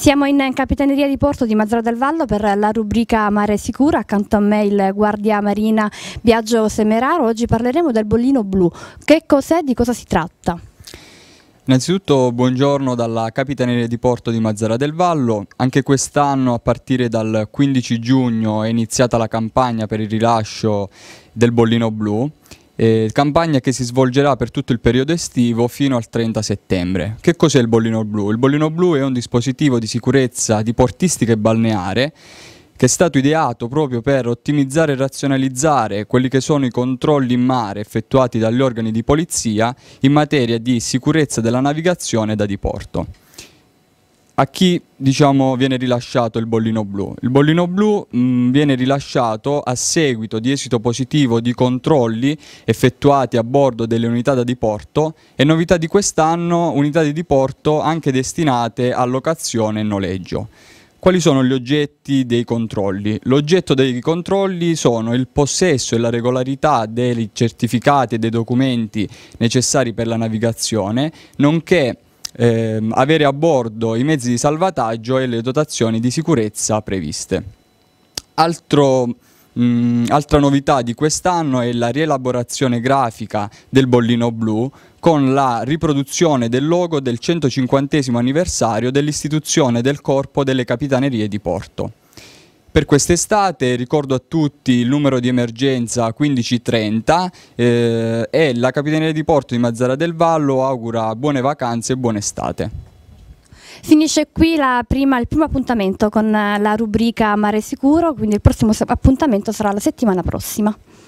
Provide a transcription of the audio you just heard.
Siamo in Capitaneria di Porto di Mazzara del Vallo per la rubrica Mare Sicura, accanto a me il guardia marina Biagio Semeraro. Oggi parleremo del bollino blu. Che cos'è, di cosa si tratta? Innanzitutto buongiorno dalla Capitaneria di Porto di Mazzara del Vallo. Anche quest'anno a partire dal 15 giugno è iniziata la campagna per il rilascio del bollino blu eh, campagna che si svolgerà per tutto il periodo estivo fino al 30 settembre. Che cos'è il bollino blu? Il bollino blu è un dispositivo di sicurezza di portistica e balneare che è stato ideato proprio per ottimizzare e razionalizzare quelli che sono i controlli in mare effettuati dagli organi di polizia in materia di sicurezza della navigazione da diporto a chi diciamo, viene rilasciato il bollino blu? Il bollino blu mh, mm, viene rilasciato a seguito di esito positivo di controlli effettuati a bordo delle unità da diporto e novità di quest'anno unità di diporto anche destinate a locazione e noleggio. Quali sono gli oggetti dei controlli? L'oggetto dei controlli sono il possesso e la regolarità dei certificati e dei documenti necessari per la navigazione, nonché ehm, avere a bordo i mezzi di salvataggio e le dotazioni di sicurezza previste. Altro, mh, mm, altra novità di quest'anno è la rielaborazione grafica del bollino blu con la riproduzione del logo del 150 anniversario dell'istituzione del Corpo delle Capitanerie di Porto. Per quest'estate ricordo a tutti il numero di emergenza 1530 eh, e la Capitaneria di Porto di Mazzara del Vallo augura buone vacanze e buon'estate. Finisce qui prima, il primo appuntamento con la rubrica Mare Sicuro, quindi il prossimo appuntamento sarà la settimana prossima.